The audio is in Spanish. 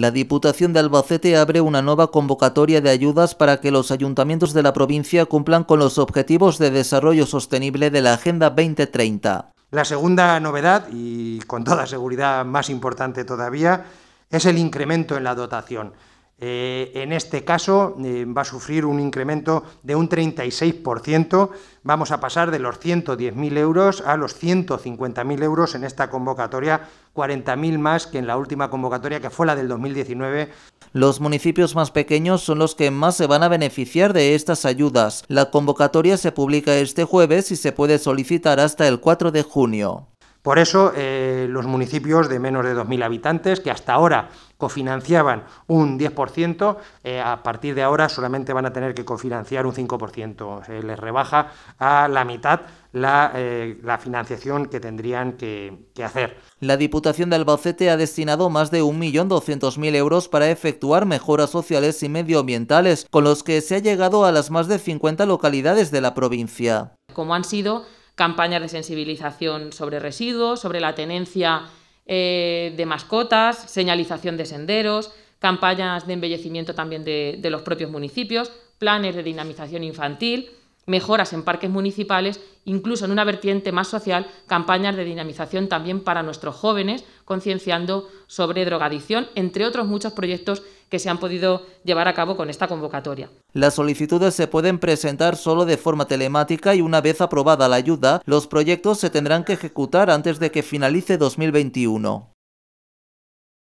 La Diputación de Albacete abre una nueva convocatoria de ayudas para que los ayuntamientos de la provincia cumplan con los objetivos de desarrollo sostenible de la Agenda 2030. La segunda novedad, y con toda seguridad más importante todavía, es el incremento en la dotación. Eh, en este caso eh, va a sufrir un incremento de un 36%. Vamos a pasar de los 110.000 euros a los 150.000 euros en esta convocatoria, 40.000 más que en la última convocatoria que fue la del 2019. Los municipios más pequeños son los que más se van a beneficiar de estas ayudas. La convocatoria se publica este jueves y se puede solicitar hasta el 4 de junio. Por eso, eh, los municipios de menos de 2.000 habitantes, que hasta ahora cofinanciaban un 10%, eh, a partir de ahora solamente van a tener que cofinanciar un 5%. Se les rebaja a la mitad la, eh, financiación que tendrían que, hacer. La Diputación de Albacete ha destinado más de 1.200.000 euros para efectuar mejoras sociales y medioambientales, con los que se ha llegado a las más de 50 localidades de la provincia. Como han sido campañas de sensibilización sobre residuos, sobre la tenencia eh, de mascotas, señalización de senderos, campañas de embellecimiento también de los propios municipios, planes de dinamización infantil mejoras en parques municipales, incluso en una vertiente más social, campañas de dinamización también para nuestros jóvenes, concienciando sobre drogadicción, entre otros muchos proyectos que se han podido llevar a cabo con esta convocatoria. Las solicitudes se pueden presentar solo de forma telemática y una vez aprobada la ayuda, los proyectos se tendrán que ejecutar antes de que finalice 2021.